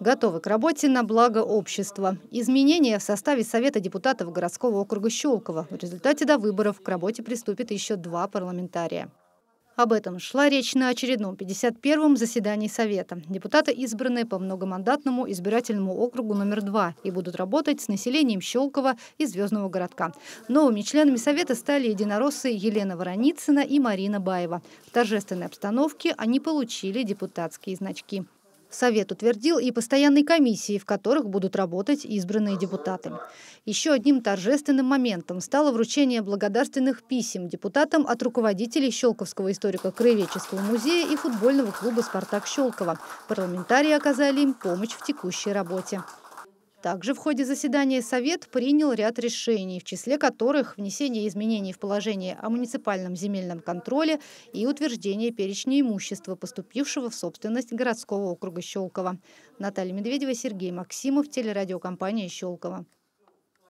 готовы к работе на благо общества. Изменения в составе Совета депутатов городского округа Щелково. В результате до выборов к работе приступит еще два парламентария. Об этом шла речь на очередном 51-м заседании Совета. Депутаты избраны по многомандатному избирательному округу номер 2 и будут работать с населением Щелково и Звездного городка. Новыми членами Совета стали единороссы Елена Вороницына и Марина Баева. В торжественной обстановке они получили депутатские значки. Совет утвердил и постоянные комиссии, в которых будут работать избранные депутаты. Еще одним торжественным моментом стало вручение благодарственных писем депутатам от руководителей Щелковского историко-краеведческого музея и футбольного клуба «Спартак Щелково». Парламентарии оказали им помощь в текущей работе. Также в ходе заседания Совет принял ряд решений, в числе которых внесение изменений в положение о муниципальном земельном контроле и утверждение перечня имущества, поступившего в собственность городского округа Щелково. Наталья Медведева, Сергей Максимов, телерадиокомпания «Щелково».